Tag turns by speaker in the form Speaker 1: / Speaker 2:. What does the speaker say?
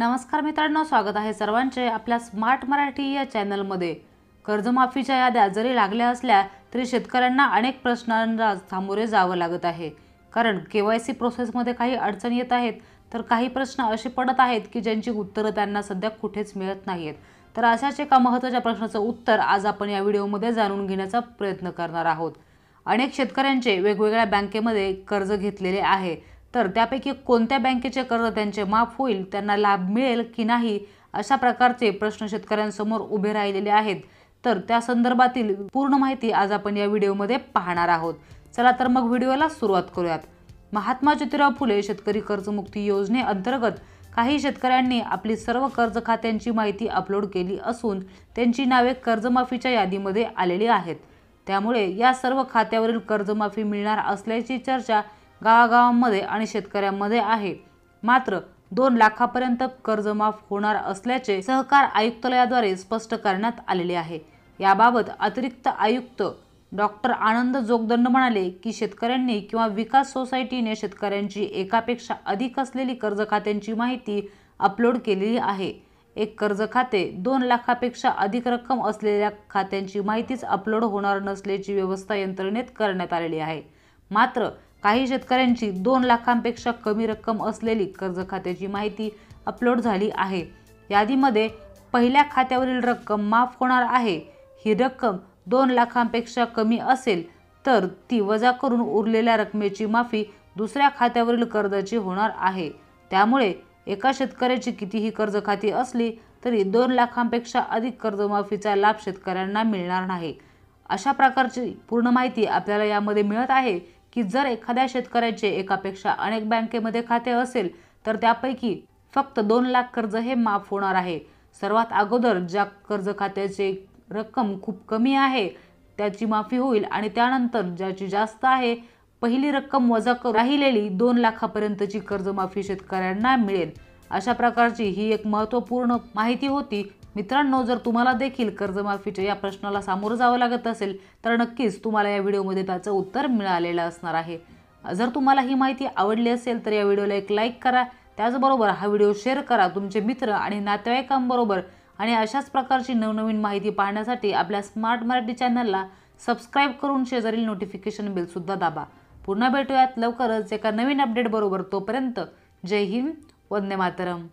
Speaker 1: नमस्कार मित्रांनो स्वागत आहे सर्वांचे आपल्या स्मार्ट मराठी या चॅनलमध्ये कर्जमाफीच्या याद्या जरी लागल्या असल्या तरी शेतकऱ्यांना अनेक प्रश्नांना सामोरे जावं लागत आहे कारण के वाय सी प्रोसेसमध्ये काही अडचण येत आहेत तर काही प्रश्न असे पडत आहेत की ज्यांची उत्तरं त्यांना सध्या कुठेच मिळत नाहीत तर अशाच एका महत्त्वाच्या प्रश्नाचं उत्तर आज आपण या व्हिडिओमध्ये जाणून घेण्याचा प्रयत्न करणार आहोत अनेक शेतकऱ्यांचे वेगवेगळ्या बँकेमध्ये कर्ज घेतलेले आहे तर त्यापैकी कोणत्या बँकेचे कर्ज त्यांचे माफ होईल त्यांना लाभ मिळेल की नाही अशा प्रकारचे प्रश्न शेतकऱ्यांसमोर उभे राहिलेले आहेत तर त्या संदर्भातील पूर्ण माहिती आज आपण या व्हिडिओमध्ये पाहणार आहोत चला तर मग व्हिडिओला सुरुवात करूयात महात्मा ज्योतिराव फुले शेतकरी कर्जमुक्ती योजनेअंतर्गत काही शेतकऱ्यांनी आपली सर्व कर्ज खात्यांची माहिती अपलोड केली असून त्यांची नावे कर्जमाफीच्या यादीमध्ये आलेली आहेत त्यामुळे या सर्व खात्यावरील कर्जमाफी मिळणार असल्याची चर्चा गावागावांमध्ये आणि शेतकऱ्यांमध्ये आहे मात्र दोन लाखापर्यंत कर्ज माफ होणार असल्याचे सहकार आयुक्तालयाद्वारे स्पष्ट करण्यात आलेले आहे याबाबत अतिरिक्त आयुक्त डॉक्टर आनंद जोगदंड म्हणाले की शेतकऱ्यांनी किंवा विकास सोसायटीने शेतकऱ्यांची एकापेक्षा अधिक असलेली कर्ज खात्यांची माहिती अपलोड केलेली आहे एक कर्ज खाते दोन लाखापेक्षा अधिक रक्कम असलेल्या खात्यांची माहितीच अपलोड होणार नसल्याची व्यवस्था यंत्रणेत करण्यात आलेली आहे मात्र काही शेतकऱ्यांची दोन लाखांपेक्षा कमी रक्कम असलेली कर्ज खात्याची माहिती अपलोड झाली आहे यादीमध्ये पहिल्या खात्यावरील रक्कम माफ होणार आहे ही रक्कम दोन लाखांपेक्षा कमी असेल तर ती वजा करून उरलेल्या रकमेची माफी दुसऱ्या खात्यावरील कर्जाची होणार आहे त्यामुळे एका शेतकऱ्याची कितीही कर्ज खाती असली तरी दोन लाखांपेक्षा अधिक कर्जमाफीचा लाभ शेतकऱ्यांना मिळणार नाही अशा प्रकारची पूर्ण माहिती आपल्याला यामध्ये मिळत आहे की जर एखाद्या शेतकऱ्याचे एकापेक्षा अनेक बँकेमध्ये खाते असेल तर त्यापैकी फक्त दोन लाख कर्ज हे माफ होणार आहे सर्वात अगोदर ज्या कर्ज खात्याचे रक्कम खूप कमी आहे त्याची माफी होईल आणि त्यानंतर ज्याची जास्त आहे पहिली रक्कम वजा राहिलेली दोन लाखापर्यंतची कर्जमाफी शेतकऱ्यांना मिळेल अशा प्रकारची ही एक महत्त्वपूर्ण माहिती होती मित्रांनो जर तुम्हाला देखील कर्जमाफीच्या या प्रश्नाला सामोरं जावं लागत असेल तर नक्कीच तुम्हाला या व्हिडिओमध्ये त्याचं उत्तर मिळालेलं असणार आहे जर तुम्हाला ही माहिती आवडली असेल तर या व्हिडिओला एक लाईक करा त्याचबरोबर हा व्हिडिओ शेअर करा तुमचे मित्र आणि नातेवाईकांबरोबर आणि अशाच प्रकारची नवनवीन माहिती पाहण्यासाठी आपल्या स्मार्ट मराठी चॅनलला सबस्क्राईब करून शेजारील नोटिफिकेशन बिलसुद्धा दाबा पुन्हा भेटूयात लवकरच एका नवीन अपडेटबरोबर तोपर्यंत जय हिंद वंदे मातरम